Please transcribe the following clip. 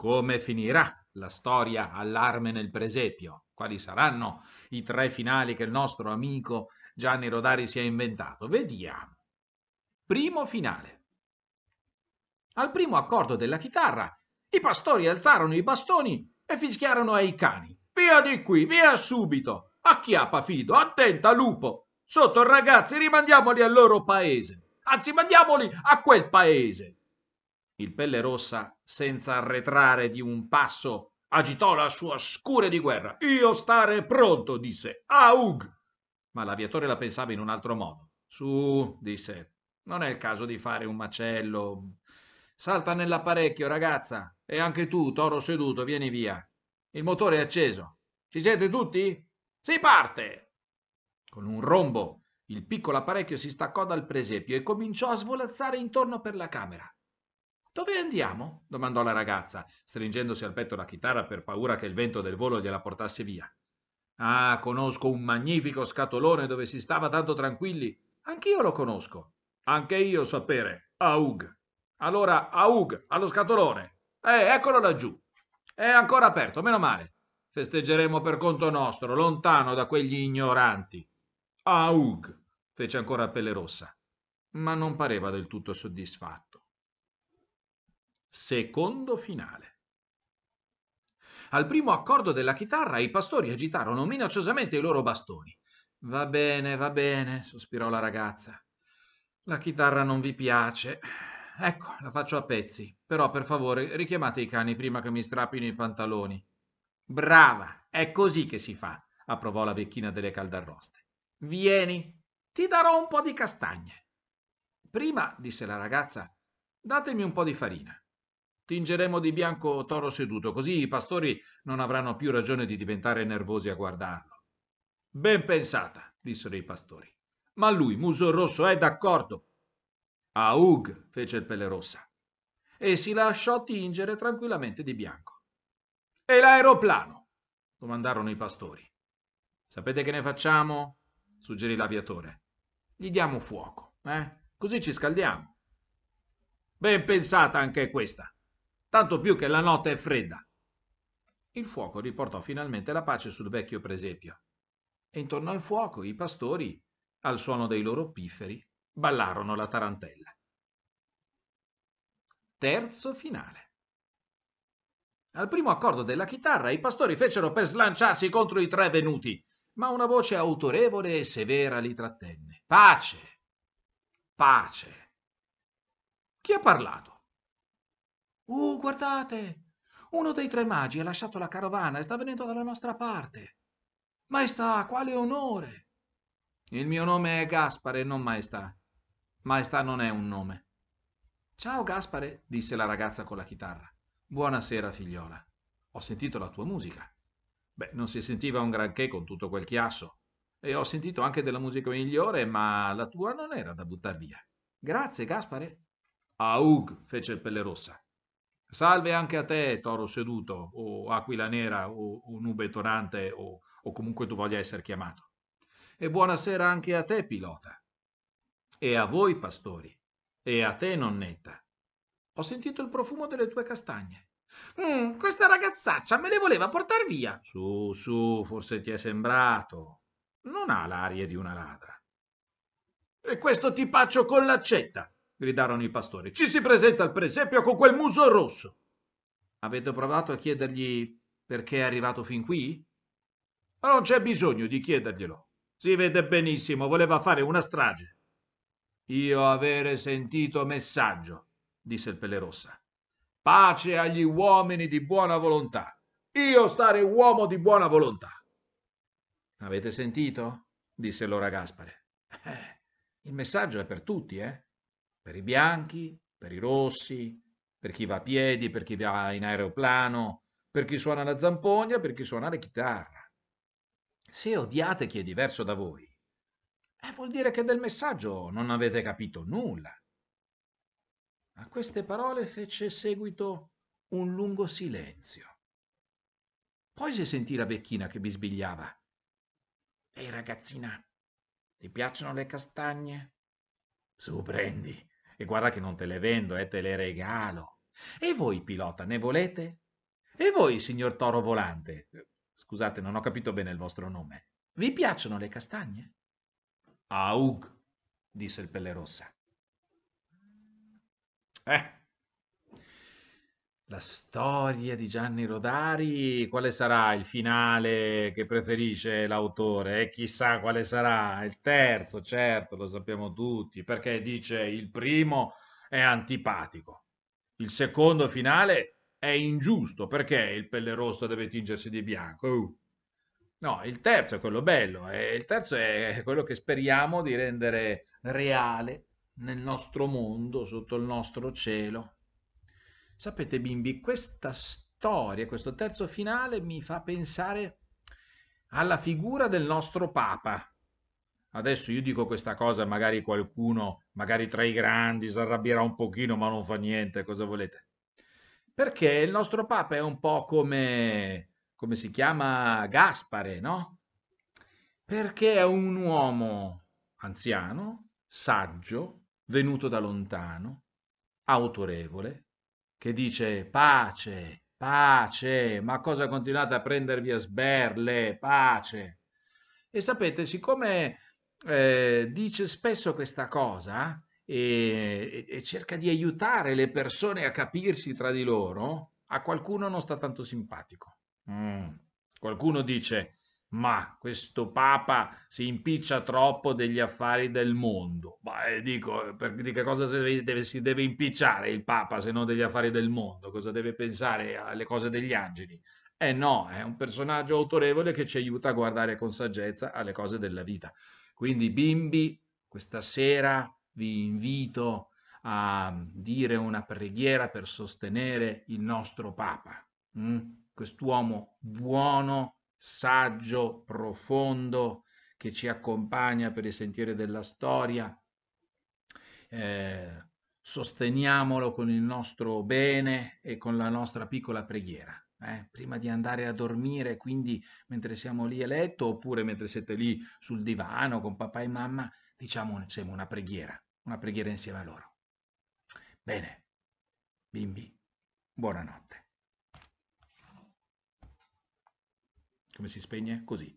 Come finirà la storia allarme nel presepio? Quali saranno i tre finali che il nostro amico Gianni Rodari si è inventato? Vediamo. Primo finale. Al primo accordo della chitarra, i pastori alzarono i bastoni e fischiarono ai cani. Via di qui, via subito! A Acchiappa Fido, attenta lupo! Sotto ragazzi, rimandiamoli al loro paese. Anzi, mandiamoli a quel paese. Il pelle rossa, senza arretrare di un passo, agitò la sua scure di guerra. Io stare pronto, disse. Aug! Ma l'aviatore la pensava in un altro modo. Su, disse. Non è il caso di fare un macello. Salta nell'apparecchio, ragazza. E anche tu, toro seduto, vieni via. Il motore è acceso. Ci siete tutti? Si parte! Con un rombo, il piccolo apparecchio si staccò dal presepio e cominciò a svolazzare intorno per la camera. Dove andiamo? domandò la ragazza, stringendosi al petto la chitarra per paura che il vento del volo gliela portasse via. Ah, conosco un magnifico scatolone dove si stava tanto tranquilli. Anch'io lo conosco. Anche io sapere. Aug. Allora, Aug, allo scatolone. Eh, eccolo laggiù. È ancora aperto, meno male. Festeggeremo per conto nostro, lontano da quegli ignoranti. Aug, fece ancora Pelle Rossa, ma non pareva del tutto soddisfatto. Secondo finale. Al primo accordo della chitarra i pastori agitarono minacciosamente i loro bastoni. Va bene, va bene, sospirò la ragazza. La chitarra non vi piace. Ecco, la faccio a pezzi, però per favore richiamate i cani prima che mi strappino i pantaloni. Brava, è così che si fa, approvò la vecchina delle caldarroste. Vieni, ti darò un po' di castagne. Prima, disse la ragazza, datemi un po' di farina tingeremo di bianco toro seduto, così i pastori non avranno più ragione di diventare nervosi a guardarlo. Ben pensata, dissero i pastori. Ma lui, muso rosso, è d'accordo. Aug, fece il pelle rossa, e si lasciò tingere tranquillamente di bianco. E l'aeroplano? domandarono i pastori. Sapete che ne facciamo? suggerì l'aviatore. Gli diamo fuoco, eh? Così ci scaldiamo. Ben pensata anche questa, tanto più che la notte è fredda. Il fuoco riportò finalmente la pace sul vecchio presepio e intorno al fuoco i pastori, al suono dei loro pifferi, ballarono la tarantella. Terzo finale. Al primo accordo della chitarra i pastori fecero per slanciarsi contro i tre venuti, ma una voce autorevole e severa li trattenne. Pace! Pace! Chi ha parlato? Uh, guardate! Uno dei tre magi ha lasciato la carovana e sta venendo dalla nostra parte. Maestà, quale onore! Il mio nome è Gaspare, non Maestà. Maestà non è un nome. Ciao Gaspare, disse la ragazza con la chitarra. Buonasera, figliola. Ho sentito la tua musica. Beh, non si sentiva un granché con tutto quel chiasso. E ho sentito anche della musica migliore, ma la tua non era da buttar via. Grazie, Gaspare. Aug, fece il pelle rossa. Salve anche a te, toro seduto, o aquila nera, o, o nube tonante, o, o comunque tu voglia essere chiamato. E buonasera anche a te, pilota. E a voi, pastori. E a te, nonnetta. Ho sentito il profumo delle tue castagne. Mm, questa ragazzaccia me le voleva portare via. Su, su, forse ti è sembrato. Non ha l'aria di una ladra. E questo tipaccio con l'accetta gridarono i pastori. Ci si presenta al presepio con quel muso rosso. Avete provato a chiedergli perché è arrivato fin qui? non c'è bisogno di chiederglielo. Si vede benissimo, voleva fare una strage. Io avere sentito messaggio, disse il Pelerossa. Pace agli uomini di buona volontà. Io stare uomo di buona volontà. Avete sentito? disse allora Gaspare. Eh, il messaggio è per tutti, eh? per i bianchi, per i rossi, per chi va a piedi, per chi va in aeroplano, per chi suona la zampogna, per chi suona la chitarra. Se odiate chi è diverso da voi, eh, vuol dire che del messaggio non avete capito nulla. A queste parole fece seguito un lungo silenzio. Poi si sentì la vecchina che bisbigliava. Ehi ragazzina, ti piacciono le castagne? Su, prendi, e guarda che non te le vendo, eh, te le regalo. E voi, pilota, ne volete? E voi, signor Toro Volante? Scusate, non ho capito bene il vostro nome. Vi piacciono le castagne? Aug, disse il Pellerossa. Eh, la storia di Gianni Rodari, quale sarà il finale che preferisce l'autore? E chissà quale sarà il terzo, certo, lo sappiamo tutti, perché dice il primo è antipatico, il secondo finale è ingiusto perché il pelle rosso deve tingersi di bianco. Uh. No, il terzo è quello bello, e eh. il terzo è quello che speriamo di rendere reale nel nostro mondo, sotto il nostro cielo. Sapete bimbi, questa storia, questo terzo finale mi fa pensare alla figura del nostro Papa. Adesso io dico questa cosa, magari qualcuno, magari tra i grandi, si arrabbierà un pochino, ma non fa niente, cosa volete? Perché il nostro Papa è un po' come, come si chiama, Gaspare, no? Perché è un uomo anziano, saggio, venuto da lontano, autorevole, che dice pace, pace, ma cosa continuate a prendervi a sberle, pace. E sapete, siccome eh, dice spesso questa cosa e, e cerca di aiutare le persone a capirsi tra di loro, a qualcuno non sta tanto simpatico. Mm. Qualcuno dice, ma questo Papa si impiccia troppo degli affari del mondo. Ma dico, per, di che cosa si deve, si deve, impicciare il Papa se non degli affari del mondo? Cosa deve pensare alle cose degli angeli? Eh no, è un personaggio autorevole che ci aiuta a guardare con saggezza alle cose della vita. Quindi bimbi, questa sera vi invito a dire una preghiera per sostenere il nostro Papa, mm? quest'uomo buono, saggio, profondo, che ci accompagna per il sentiero della storia. Eh, sosteniamolo con il nostro bene e con la nostra piccola preghiera. Eh? prima di andare a dormire, quindi mentre siamo lì a letto oppure mentre siete lì sul divano con papà e mamma, diciamo insieme una preghiera, una preghiera insieme a loro. Bene, bimbi, buonanotte. Come si spegne? Così.